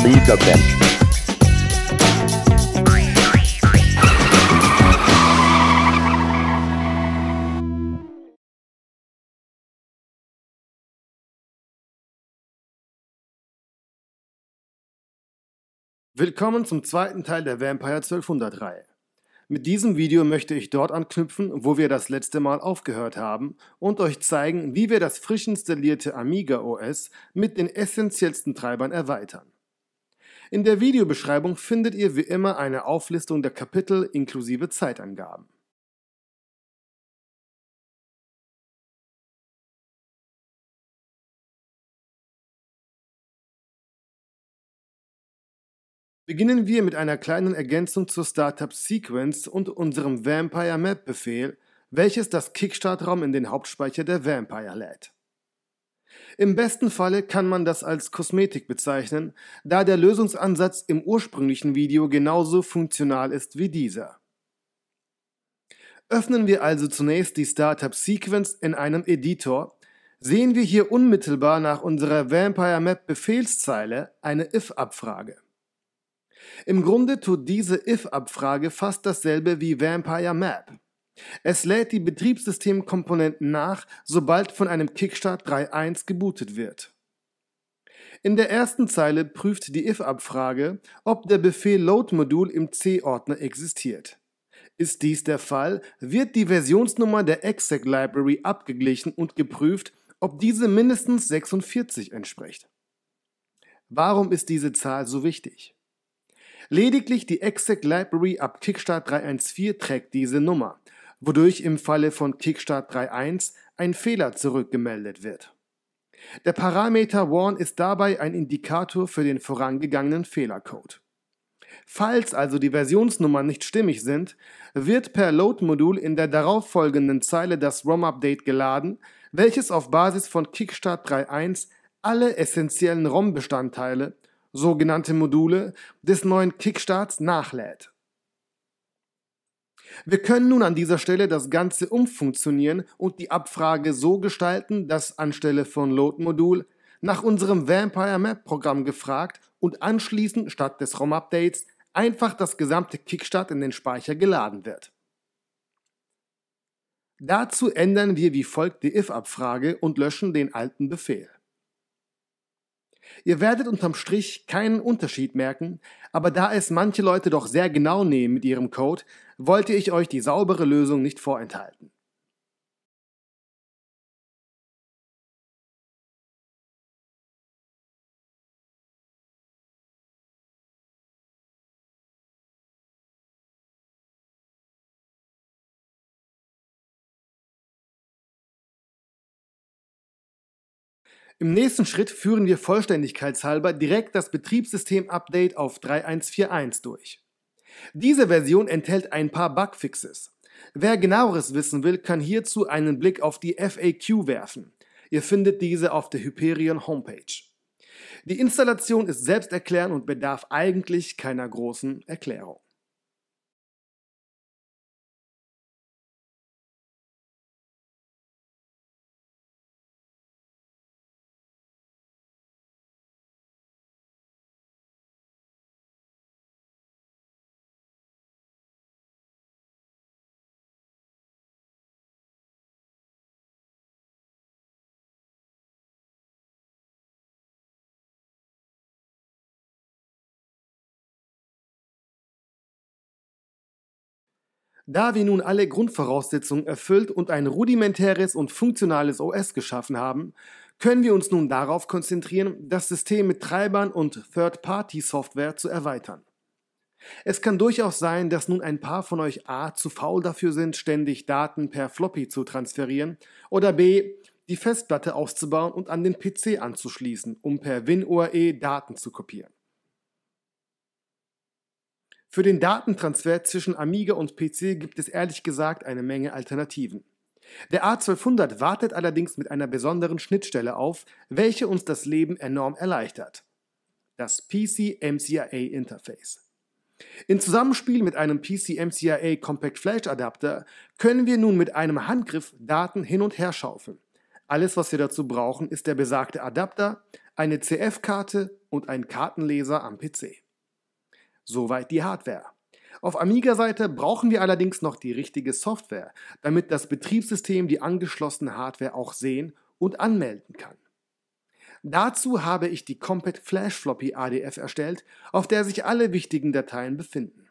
Amiga Band. Willkommen zum zweiten Teil der Vampire 1200 Reihe. Mit diesem Video möchte ich dort anknüpfen, wo wir das letzte Mal aufgehört haben und euch zeigen, wie wir das frisch installierte Amiga OS mit den essentiellsten Treibern erweitern. In der Videobeschreibung findet ihr wie immer eine Auflistung der Kapitel inklusive Zeitangaben. Beginnen wir mit einer kleinen Ergänzung zur Startup Sequence und unserem Vampire Map Befehl, welches das Kickstartraum in den Hauptspeicher der Vampire lädt. Im besten Falle kann man das als Kosmetik bezeichnen, da der Lösungsansatz im ursprünglichen Video genauso funktional ist wie dieser. Öffnen wir also zunächst die Startup Sequence in einem Editor, sehen wir hier unmittelbar nach unserer Vampire Map Befehlszeile eine if-Abfrage. Im Grunde tut diese if-Abfrage fast dasselbe wie Vampire Map. Es lädt die Betriebssystemkomponenten nach, sobald von einem Kickstart 3.1 gebootet wird. In der ersten Zeile prüft die if-Abfrage, ob der Befehl Load-Modul im C-Ordner existiert. Ist dies der Fall, wird die Versionsnummer der exec-Library abgeglichen und geprüft, ob diese mindestens 46 entspricht. Warum ist diese Zahl so wichtig? Lediglich die exec-Library ab Kickstart 3.1.4 trägt diese Nummer wodurch im Falle von Kickstart 3.1 ein Fehler zurückgemeldet wird. Der Parameter Warn ist dabei ein Indikator für den vorangegangenen Fehlercode. Falls also die Versionsnummern nicht stimmig sind, wird per Load-Modul in der darauffolgenden Zeile das ROM-Update geladen, welches auf Basis von Kickstart 3.1 alle essentiellen ROM-Bestandteile, sogenannte Module, des neuen Kickstarts nachlädt. Wir können nun an dieser Stelle das Ganze umfunktionieren und die Abfrage so gestalten, dass anstelle von Load-Modul nach unserem Vampire Map Programm gefragt und anschließend statt des ROM-Updates einfach das gesamte Kickstart in den Speicher geladen wird. Dazu ändern wir wie folgt die if-Abfrage und löschen den alten Befehl. Ihr werdet unterm Strich keinen Unterschied merken, aber da es manche Leute doch sehr genau nehmen mit ihrem Code, wollte ich euch die saubere Lösung nicht vorenthalten. Im nächsten Schritt führen wir vollständigkeitshalber direkt das Betriebssystem-Update auf 3141 durch. Diese Version enthält ein paar Bugfixes. Wer genaueres wissen will, kann hierzu einen Blick auf die FAQ werfen. Ihr findet diese auf der Hyperion Homepage. Die Installation ist selbsterklärend und bedarf eigentlich keiner großen Erklärung. Da wir nun alle Grundvoraussetzungen erfüllt und ein rudimentäres und funktionales OS geschaffen haben, können wir uns nun darauf konzentrieren, das System mit Treibern und Third-Party-Software zu erweitern. Es kann durchaus sein, dass nun ein paar von euch A zu faul dafür sind, ständig Daten per Floppy zu transferieren oder B die Festplatte auszubauen und an den PC anzuschließen, um per WinUAE Daten zu kopieren. Für den Datentransfer zwischen Amiga und PC gibt es ehrlich gesagt eine Menge Alternativen. Der A1200 wartet allerdings mit einer besonderen Schnittstelle auf, welche uns das Leben enorm erleichtert. Das PC-MCIA-Interface. In Zusammenspiel mit einem PC-MCIA Compact Flash Adapter können wir nun mit einem Handgriff Daten hin und her schaufeln. Alles, was wir dazu brauchen, ist der besagte Adapter, eine CF-Karte und ein Kartenleser am PC. Soweit die Hardware. Auf Amiga-Seite brauchen wir allerdings noch die richtige Software, damit das Betriebssystem die angeschlossene Hardware auch sehen und anmelden kann. Dazu habe ich die Compact Flash Floppy ADF erstellt, auf der sich alle wichtigen Dateien befinden.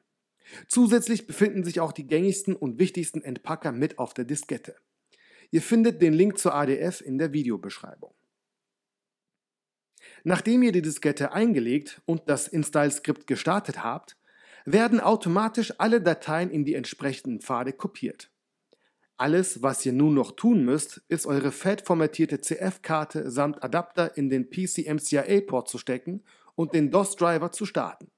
Zusätzlich befinden sich auch die gängigsten und wichtigsten Entpacker mit auf der Diskette. Ihr findet den Link zur ADF in der Videobeschreibung. Nachdem ihr die Diskette eingelegt und das Install-Skript gestartet habt, werden automatisch alle Dateien in die entsprechenden Pfade kopiert. Alles, was ihr nun noch tun müsst, ist eure fettformatierte CF-Karte samt Adapter in den PCMCIA-Port zu stecken und den DOS-Driver zu starten.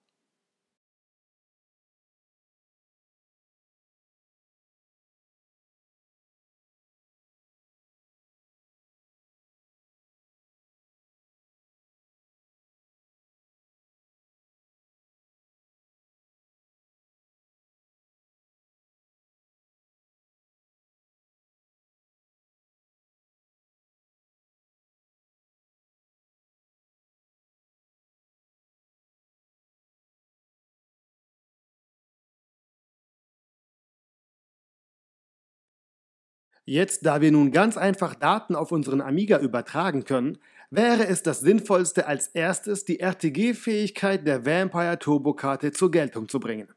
Jetzt, da wir nun ganz einfach Daten auf unseren Amiga übertragen können, wäre es das Sinnvollste, als erstes die RTG-Fähigkeit der Vampire Turbo-Karte zur Geltung zu bringen.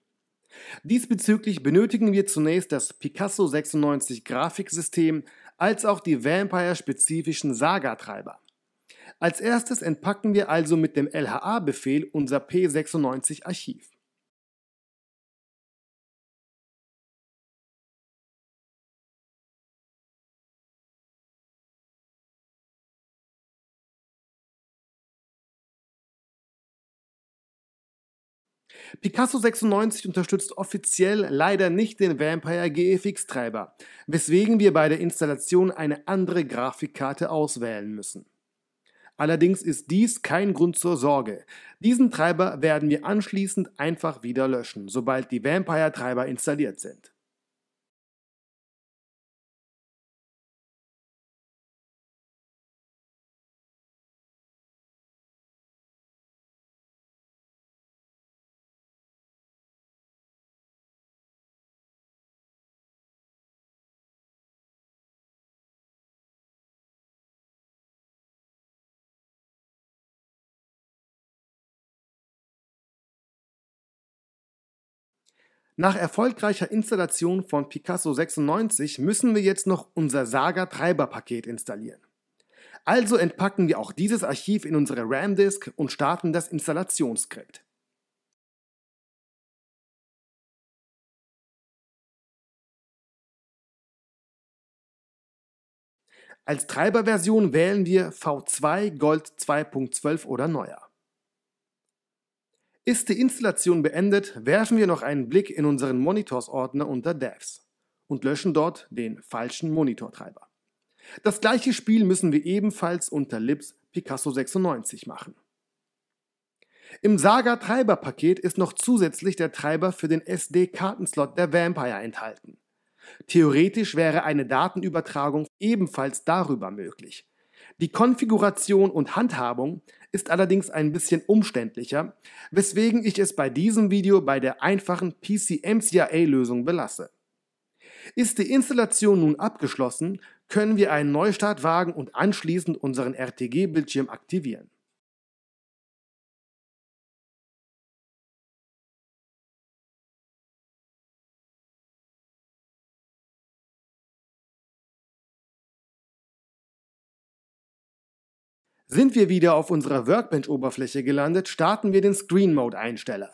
Diesbezüglich benötigen wir zunächst das Picasso 96 Grafiksystem als auch die Vampire-spezifischen Saga-Treiber. Als erstes entpacken wir also mit dem LHA-Befehl unser P96-Archiv. Picasso 96 unterstützt offiziell leider nicht den Vampire GFX-Treiber, weswegen wir bei der Installation eine andere Grafikkarte auswählen müssen. Allerdings ist dies kein Grund zur Sorge. Diesen Treiber werden wir anschließend einfach wieder löschen, sobald die Vampire-Treiber installiert sind. Nach erfolgreicher Installation von Picasso 96 müssen wir jetzt noch unser Saga treiber paket installieren. Also entpacken wir auch dieses Archiv in unsere RAM-Disk und starten das Installationsskript. Als Treiberversion wählen wir V2 Gold 2.12 oder neuer. Ist die Installation beendet, werfen wir noch einen Blick in unseren Monitors-Ordner unter Devs und löschen dort den falschen Monitortreiber. Das gleiche Spiel müssen wir ebenfalls unter Lips Picasso 96 machen. Im Saga-Treiber-Paket ist noch zusätzlich der Treiber für den SD-Kartenslot der Vampire enthalten. Theoretisch wäre eine Datenübertragung ebenfalls darüber möglich, die Konfiguration und Handhabung ist allerdings ein bisschen umständlicher, weswegen ich es bei diesem Video bei der einfachen PCMCIA-Lösung belasse. Ist die Installation nun abgeschlossen, können wir einen Neustart wagen und anschließend unseren RTG-Bildschirm aktivieren. Sind wir wieder auf unserer Workbench-Oberfläche gelandet, starten wir den Screen-Mode-Einsteller.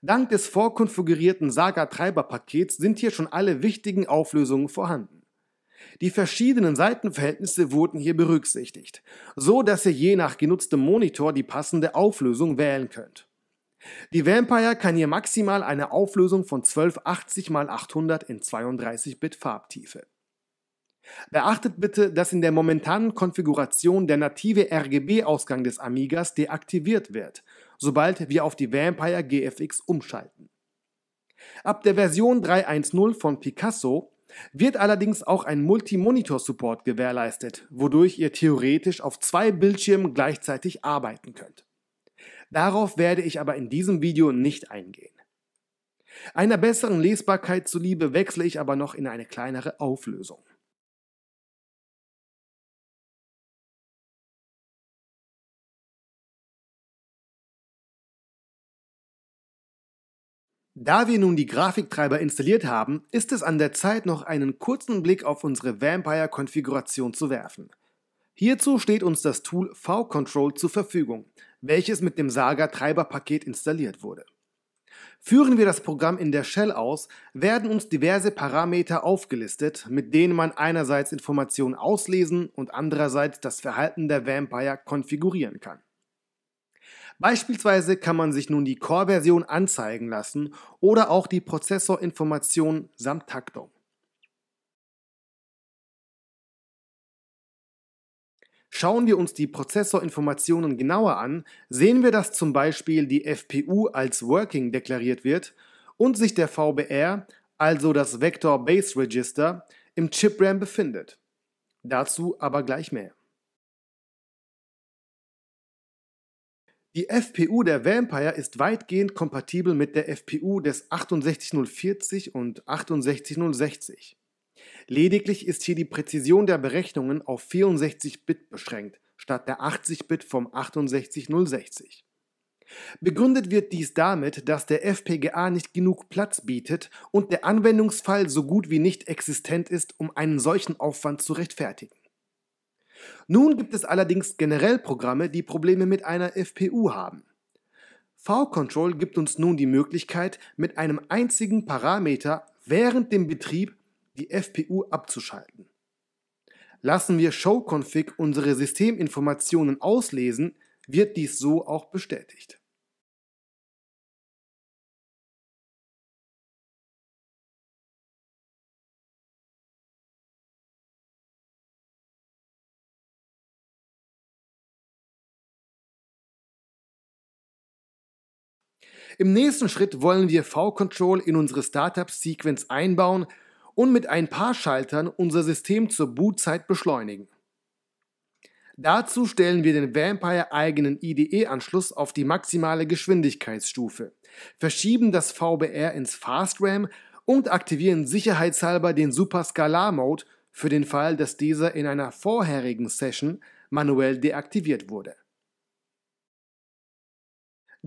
Dank des vorkonfigurierten Saga-Treiber-Pakets sind hier schon alle wichtigen Auflösungen vorhanden. Die verschiedenen Seitenverhältnisse wurden hier berücksichtigt, so dass ihr je nach genutztem Monitor die passende Auflösung wählen könnt. Die Vampire kann hier maximal eine Auflösung von 1280x800 in 32-Bit Farbtiefe. Beachtet bitte, dass in der momentanen Konfiguration der native RGB-Ausgang des Amigas deaktiviert wird, sobald wir auf die Vampire GFX umschalten. Ab der Version 3.1.0 von Picasso wird allerdings auch ein Multimonitor-Support gewährleistet, wodurch ihr theoretisch auf zwei Bildschirmen gleichzeitig arbeiten könnt. Darauf werde ich aber in diesem Video nicht eingehen. Einer besseren Lesbarkeit zuliebe wechsle ich aber noch in eine kleinere Auflösung. Da wir nun die Grafiktreiber installiert haben, ist es an der Zeit, noch einen kurzen Blick auf unsere Vampire-Konfiguration zu werfen. Hierzu steht uns das Tool V-Control zur Verfügung, welches mit dem saga treiber paket installiert wurde. Führen wir das Programm in der Shell aus, werden uns diverse Parameter aufgelistet, mit denen man einerseits Informationen auslesen und andererseits das Verhalten der Vampire konfigurieren kann. Beispielsweise kann man sich nun die Core-Version anzeigen lassen oder auch die Prozessorinformationen samt Taktung. Schauen wir uns die Prozessorinformationen genauer an, sehen wir, dass zum Beispiel die FPU als Working deklariert wird und sich der VBR, also das Vector Base Register, im Chip RAM befindet. Dazu aber gleich mehr. Die FPU der Vampire ist weitgehend kompatibel mit der FPU des 68040 und 68060. Lediglich ist hier die Präzision der Berechnungen auf 64 Bit beschränkt, statt der 80 Bit vom 68060. Begründet wird dies damit, dass der FPGA nicht genug Platz bietet und der Anwendungsfall so gut wie nicht existent ist, um einen solchen Aufwand zu rechtfertigen. Nun gibt es allerdings generell Programme, die Probleme mit einer FPU haben. V-Control gibt uns nun die Möglichkeit, mit einem einzigen Parameter während dem Betrieb die FPU abzuschalten. Lassen wir ShowConfig unsere Systeminformationen auslesen, wird dies so auch bestätigt. Im nächsten Schritt wollen wir V-Control in unsere Startup-Sequence einbauen und mit ein paar Schaltern unser System zur Bootzeit beschleunigen. Dazu stellen wir den Vampire eigenen IDE-Anschluss auf die maximale Geschwindigkeitsstufe, verschieben das VBR ins FastRAM und aktivieren sicherheitshalber den Superskalar-Mode für den Fall, dass dieser in einer vorherigen Session manuell deaktiviert wurde.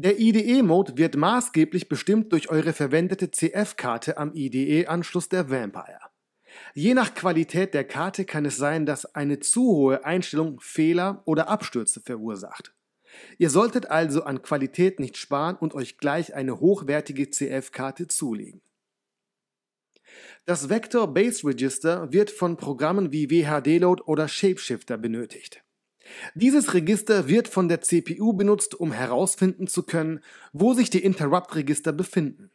Der IDE-Mode wird maßgeblich bestimmt durch eure verwendete CF-Karte am IDE-Anschluss der Vampire. Je nach Qualität der Karte kann es sein, dass eine zu hohe Einstellung Fehler oder Abstürze verursacht. Ihr solltet also an Qualität nicht sparen und euch gleich eine hochwertige CF-Karte zulegen. Das Vector Base Register wird von Programmen wie WHD-Load oder Shapeshifter benötigt. Dieses Register wird von der CPU benutzt, um herausfinden zu können, wo sich die Interrupt-Register befinden.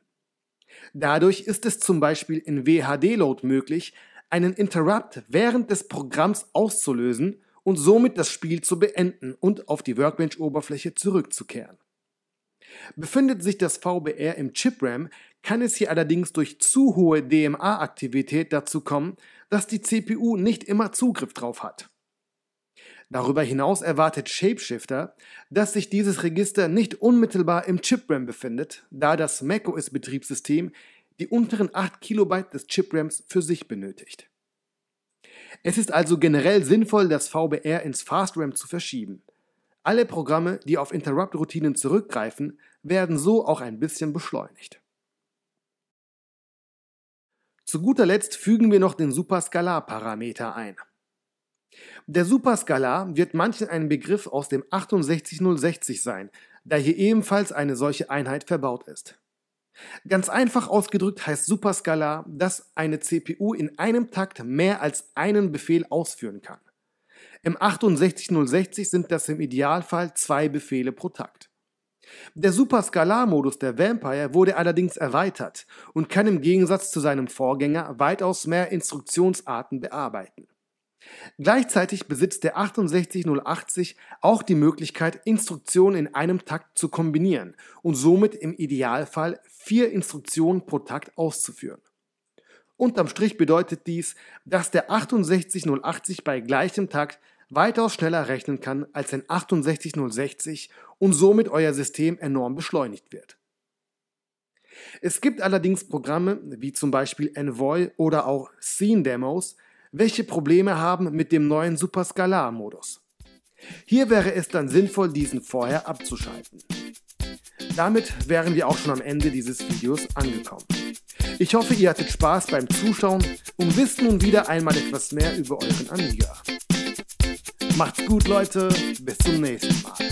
Dadurch ist es zum Beispiel in WHD-Load möglich, einen Interrupt während des Programms auszulösen und somit das Spiel zu beenden und auf die Workbench-Oberfläche zurückzukehren. Befindet sich das VBR im Chip-RAM, kann es hier allerdings durch zu hohe DMA-Aktivität dazu kommen, dass die CPU nicht immer Zugriff drauf hat. Darüber hinaus erwartet Shapeshifter, dass sich dieses Register nicht unmittelbar im ChipRAM befindet, da das macOS-Betriebssystem die unteren 8 KB des ChipRAMs für sich benötigt. Es ist also generell sinnvoll, das VBR ins FastRAM zu verschieben. Alle Programme, die auf Interrupt-Routinen zurückgreifen, werden so auch ein bisschen beschleunigt. Zu guter Letzt fügen wir noch den Superskalar-Parameter ein. Der Superskalar wird manchen ein Begriff aus dem 68060 sein, da hier ebenfalls eine solche Einheit verbaut ist. Ganz einfach ausgedrückt heißt Superskalar, dass eine CPU in einem Takt mehr als einen Befehl ausführen kann. Im 68060 sind das im Idealfall zwei Befehle pro Takt. Der Superskalar-Modus der Vampire wurde allerdings erweitert und kann im Gegensatz zu seinem Vorgänger weitaus mehr Instruktionsarten bearbeiten. Gleichzeitig besitzt der 68080 auch die Möglichkeit, Instruktionen in einem Takt zu kombinieren und somit im Idealfall vier Instruktionen pro Takt auszuführen. Unterm Strich bedeutet dies, dass der 68080 bei gleichem Takt weitaus schneller rechnen kann als ein 68060 und somit euer System enorm beschleunigt wird. Es gibt allerdings Programme wie zum Beispiel Envoy oder auch Scene Demos, welche Probleme haben mit dem neuen Superskalar-Modus. Hier wäre es dann sinnvoll, diesen vorher abzuschalten. Damit wären wir auch schon am Ende dieses Videos angekommen. Ich hoffe, ihr hattet Spaß beim Zuschauen und wisst nun wieder einmal etwas mehr über euren Amiga. Macht's gut, Leute. Bis zum nächsten Mal.